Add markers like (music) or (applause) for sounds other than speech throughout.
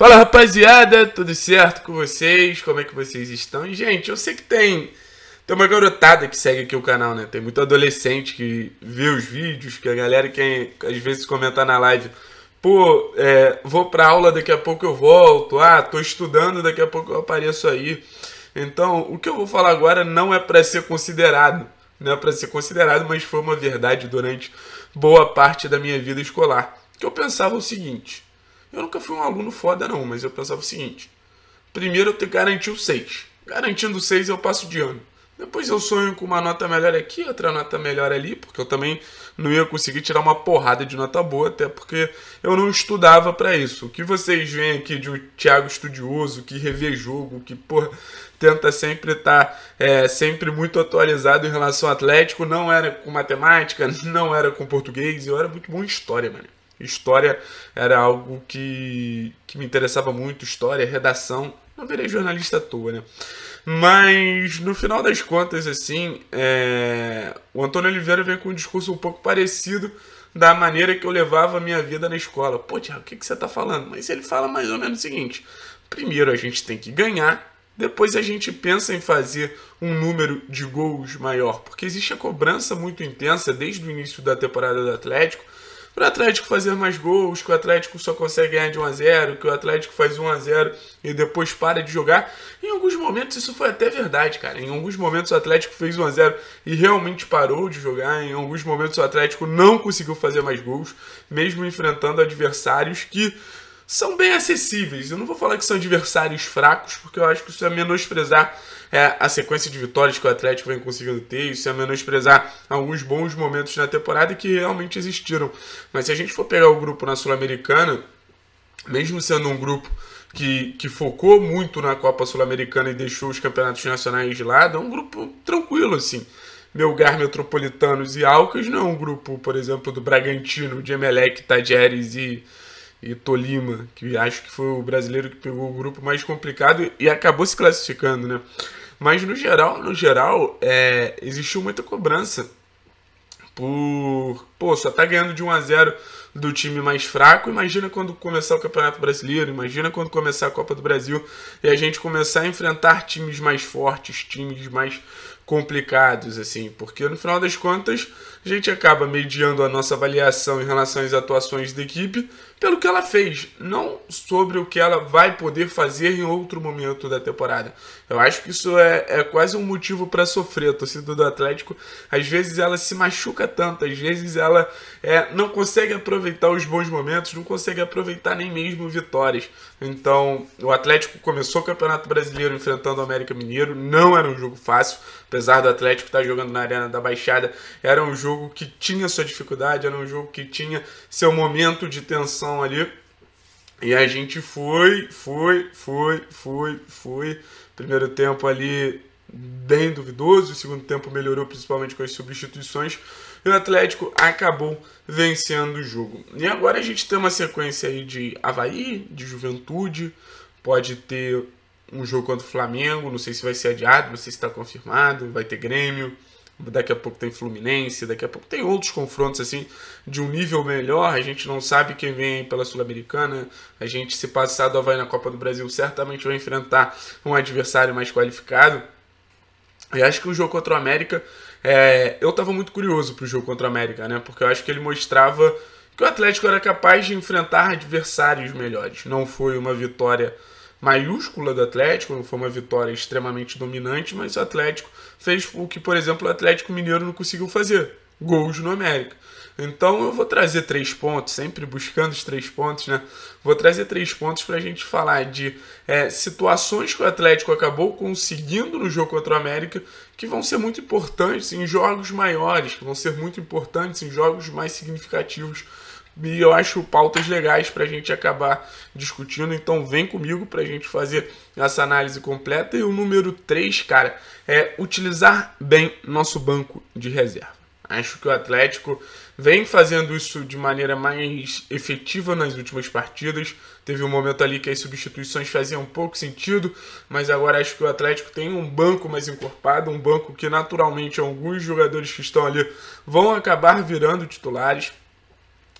Fala rapaziada, tudo certo com vocês? Como é que vocês estão? E, gente, eu sei que tem, tem uma garotada que segue aqui o canal, né? Tem muito adolescente que vê os vídeos, que a galera que às vezes comenta na live. Pô, é, vou pra aula, daqui a pouco eu volto. Ah, tô estudando, daqui a pouco eu apareço aí. Então, o que eu vou falar agora não é para ser considerado. Não é para ser considerado, mas foi uma verdade durante boa parte da minha vida escolar. Que eu pensava o seguinte eu nunca fui um aluno foda, não, mas eu pensava o seguinte: primeiro eu tenho que garantir o 6. Garantindo o 6, eu passo de ano. Depois eu sonho com uma nota melhor aqui, outra nota melhor ali, porque eu também não ia conseguir tirar uma porrada de nota boa, até porque eu não estudava para isso. O que vocês veem aqui de um Thiago estudioso, que revê jogo, que porra, tenta sempre estar tá, é, sempre muito atualizado em relação ao Atlético, não era com matemática, (laughs) não era com português, eu era muito bom em história, mano. História era algo que, que me interessava muito, história, redação. Não virei jornalista à toa, né? Mas no final das contas, assim, é... o Antônio Oliveira veio com um discurso um pouco parecido da maneira que eu levava a minha vida na escola. Pô, Tiago, o que, que você tá falando? Mas ele fala mais ou menos o seguinte: primeiro a gente tem que ganhar, depois a gente pensa em fazer um número de gols maior, porque existe a cobrança muito intensa desde o início da temporada do Atlético para o Atlético fazer mais gols, que o Atlético só consegue ganhar de 1 a 0, que o Atlético faz 1 a 0 e depois para de jogar. Em alguns momentos isso foi até verdade, cara. Em alguns momentos o Atlético fez 1 a 0 e realmente parou de jogar. Em alguns momentos o Atlético não conseguiu fazer mais gols, mesmo enfrentando adversários que são bem acessíveis. Eu não vou falar que são adversários fracos, porque eu acho que isso é menosprezar é, a sequência de vitórias que o Atlético vem conseguindo ter, isso é menosprezar alguns bons momentos na temporada que realmente existiram. Mas se a gente for pegar o grupo na Sul-Americana, mesmo sendo um grupo que, que focou muito na Copa Sul-Americana e deixou os campeonatos nacionais de lado, é um grupo tranquilo, assim. Melgar, Metropolitanos e Alcas não é um grupo, por exemplo, do Bragantino, de Emelec, Tajeres e e Tolima, que acho que foi o brasileiro que pegou o grupo mais complicado e acabou se classificando, né? Mas no geral, no geral, é, existiu muita cobrança por, pô, só tá ganhando de 1 a 0 do time mais fraco. Imagina quando começar o Campeonato Brasileiro, imagina quando começar a Copa do Brasil e a gente começar a enfrentar times mais fortes, times mais complicados, assim, porque no final das contas a gente acaba mediando a nossa avaliação em relação às atuações da equipe pelo que ela fez, não sobre o que ela vai poder fazer em outro momento da temporada. Eu acho que isso é, é quase um motivo para sofrer. A torcida do Atlético, às vezes ela se machuca tanto, às vezes ela é, não consegue aproveitar aproveitar os bons momentos, não consegue aproveitar nem mesmo vitórias. Então, o Atlético começou o Campeonato Brasileiro enfrentando o América Mineiro, não era um jogo fácil, apesar do Atlético estar jogando na Arena da Baixada, era um jogo que tinha sua dificuldade, era um jogo que tinha seu momento de tensão ali. E a gente foi, foi, foi, foi, foi. Primeiro tempo ali bem duvidoso, o segundo tempo melhorou principalmente com as substituições e o Atlético acabou vencendo o jogo. E agora a gente tem uma sequência aí de Havaí, de Juventude, pode ter um jogo contra o Flamengo, não sei se vai ser adiado, não sei se está confirmado, vai ter Grêmio, daqui a pouco tem Fluminense, daqui a pouco tem outros confrontos assim de um nível melhor, a gente não sabe quem vem pela Sul-Americana, a gente se passar do Havaí na Copa do Brasil certamente vai enfrentar um adversário mais qualificado, e acho que o jogo contra o América é, eu estava muito curioso para o jogo contra o América, né? Porque eu acho que ele mostrava que o Atlético era capaz de enfrentar adversários melhores. Não foi uma vitória maiúscula do Atlético, não foi uma vitória extremamente dominante, mas o Atlético fez o que, por exemplo, o Atlético Mineiro não conseguiu fazer: gols no América. Então eu vou trazer três pontos, sempre buscando os três pontos, né? Vou trazer três pontos para a gente falar de é, situações que o Atlético acabou conseguindo no jogo contra o América que vão ser muito importantes em jogos maiores, que vão ser muito importantes em jogos mais significativos e eu acho pautas legais para a gente acabar discutindo. Então vem comigo para a gente fazer essa análise completa. E o número 3, cara, é utilizar bem nosso banco de reserva. Acho que o Atlético vem fazendo isso de maneira mais efetiva nas últimas partidas. Teve um momento ali que as substituições faziam pouco sentido, mas agora acho que o Atlético tem um banco mais encorpado, um banco que naturalmente alguns jogadores que estão ali vão acabar virando titulares.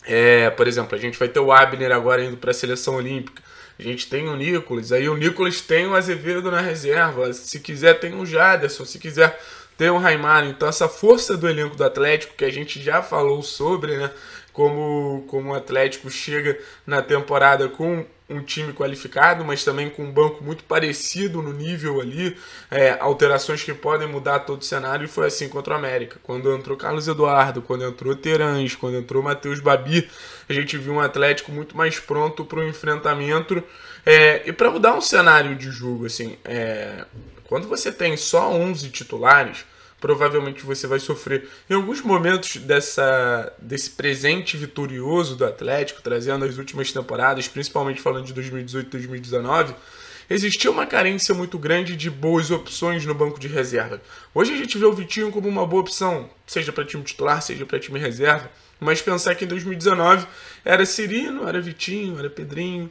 É, por exemplo, a gente vai ter o Abner agora indo para a seleção olímpica. A gente tem o Nicolas, aí o Nicolas tem o Azevedo na reserva. Se quiser, tem o Jaderson. Se quiser, tem o então, Raimar, então essa força do elenco do Atlético, que a gente já falou sobre, né? Como, como o Atlético chega na temporada com um time qualificado, mas também com um banco muito parecido no nível ali, é, alterações que podem mudar todo o cenário, e foi assim contra o América. Quando entrou Carlos Eduardo, quando entrou Terãs, quando entrou Matheus Babi, a gente viu um Atlético muito mais pronto para o enfrentamento é, e para mudar um cenário de jogo. assim é, Quando você tem só 11 titulares, provavelmente você vai sofrer. Em alguns momentos dessa, desse presente vitorioso do Atlético, trazendo as últimas temporadas, principalmente falando de 2018 e 2019, existia uma carência muito grande de boas opções no banco de reserva. Hoje a gente vê o Vitinho como uma boa opção, seja para time titular, seja para time reserva, mas pensar que em 2019 era Cirino, era Vitinho, era Pedrinho,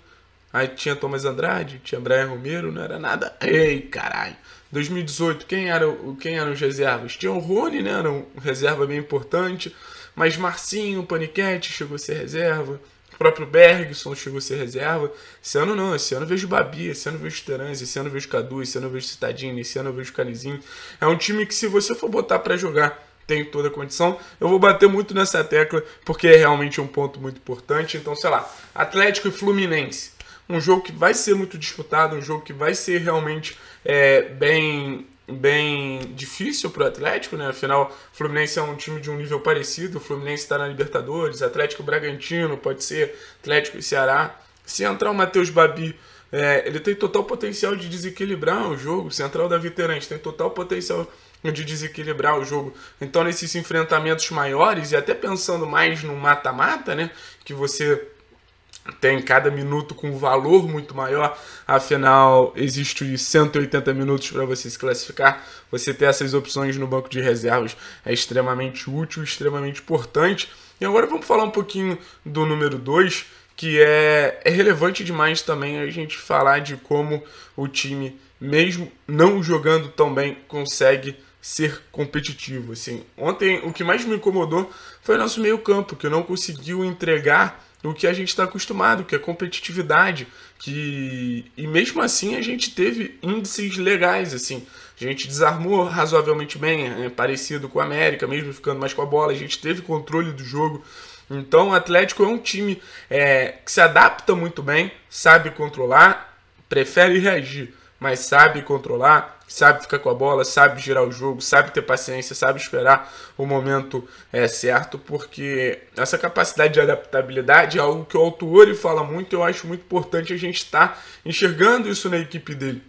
aí tinha Thomas Andrade, tinha Brian Romero, não era nada. Ei, caralho! 2018, quem eram, quem eram os reservas? Tinha o Rony, né? Era um reserva bem importante. Mas Marcinho, Paniquete chegou a ser reserva. O próprio Bergson chegou a ser reserva. Esse ano não, esse ano eu vejo Babi, esse ano eu vejo Terence, esse ano eu vejo Cadu, esse ano eu vejo Citadini, esse ano eu vejo Calizinho. É um time que se você for botar para jogar tem toda a condição. Eu vou bater muito nessa tecla porque é realmente um ponto muito importante. Então, sei lá, Atlético e Fluminense um jogo que vai ser muito disputado, um jogo que vai ser realmente é, bem bem difícil para o Atlético, né? Afinal, o Fluminense é um time de um nível parecido, o Fluminense está na Libertadores, Atlético Bragantino, pode ser Atlético e Ceará. Se entrar o Matheus Babi é, ele tem total potencial de desequilibrar o jogo. O central da Viterante tem total potencial de desequilibrar o jogo. Então, nesses enfrentamentos maiores, e até pensando mais no mata-mata, né? Que você tem cada minuto com valor muito maior. Afinal, existe 180 minutos para você se classificar. Você ter essas opções no banco de reservas é extremamente útil, extremamente importante. E agora vamos falar um pouquinho do número 2, que é, é relevante demais também a gente falar de como o time, mesmo não jogando tão bem, consegue ser competitivo. Assim, ontem o que mais me incomodou foi o nosso meio campo, que não conseguiu entregar do que a gente está acostumado, que é competitividade, que e mesmo assim a gente teve índices legais assim. A gente desarmou razoavelmente bem, né? parecido com a América, mesmo ficando mais com a bola, a gente teve controle do jogo. Então o Atlético é um time é, que se adapta muito bem, sabe controlar, prefere reagir, mas sabe controlar, sabe ficar com a bola, sabe girar o jogo, sabe ter paciência, sabe esperar o momento é, certo, porque essa capacidade de adaptabilidade é algo que o Autuori fala muito, eu acho muito importante a gente estar tá enxergando isso na equipe dele.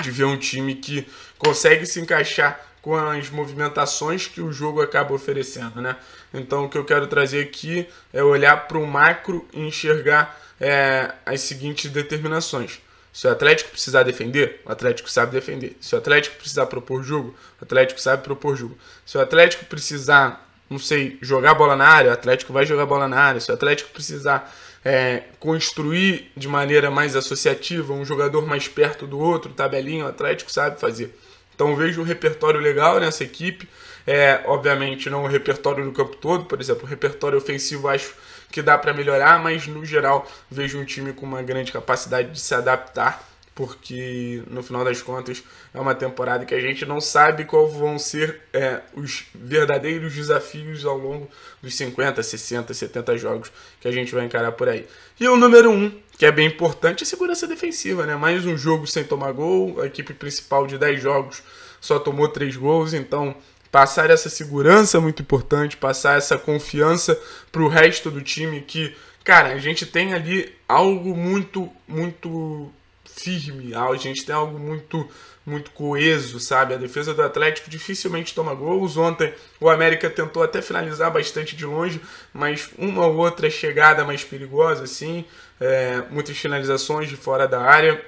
De ver um time que consegue se encaixar com as movimentações que o jogo acaba oferecendo, né? Então o que eu quero trazer aqui é olhar para o macro e enxergar é, as seguintes determinações. Se o Atlético precisar defender, o Atlético sabe defender. Se o Atlético precisar propor jogo, o Atlético sabe propor jogo. Se o Atlético precisar, não sei, jogar bola na área, o Atlético vai jogar bola na área. Se o Atlético precisar é, construir de maneira mais associativa, um jogador mais perto do outro, tabelinha, o Atlético sabe fazer. Então vejo um repertório legal nessa equipe. É, obviamente não o repertório no campo todo, por exemplo, o repertório ofensivo acho que dá para melhorar, mas no geral vejo um time com uma grande capacidade de se adaptar, porque no final das contas é uma temporada que a gente não sabe qual vão ser é, os verdadeiros desafios ao longo dos 50, 60, 70 jogos que a gente vai encarar por aí. E o número 1, um, que é bem importante, é a segurança defensiva, né? Mais um jogo sem tomar gol, a equipe principal de 10 jogos só tomou 3 gols, então passar essa segurança é muito importante, passar essa confiança para o resto do time que, cara, a gente tem ali algo muito, muito firme, a gente tem algo muito muito coeso, sabe? A defesa do Atlético dificilmente toma gols. Ontem o América tentou até finalizar bastante de longe, mas uma ou outra chegada mais perigosa, assim, é, muitas finalizações de fora da área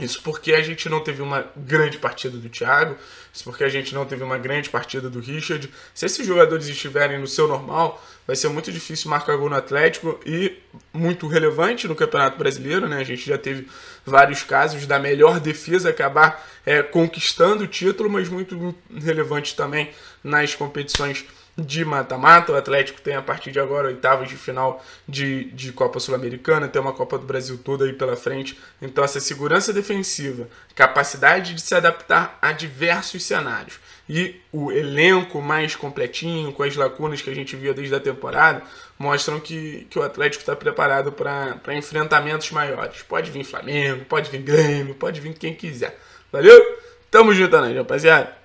isso porque a gente não teve uma grande partida do Thiago, isso porque a gente não teve uma grande partida do Richard. Se esses jogadores estiverem no seu normal, vai ser muito difícil marcar gol no Atlético e muito relevante no Campeonato Brasileiro, né? A gente já teve vários casos da melhor defesa acabar é, conquistando o título, mas muito relevante também nas competições de mata-mata. O Atlético tem a partir de agora oitavas de final de, de Copa Sul-Americana, tem uma Copa do Brasil toda aí pela frente. Então, essa segurança defensiva, capacidade de se adaptar a diversos cenários e o elenco mais completinho, com as lacunas que a gente via desde a temporada, mostram que, que o Atlético está preparado para enfrentamentos maiores. Pode vir Flamengo, pode vir Grêmio, pode vir quem quiser. Valeu? Tamo junto, né, rapaziada?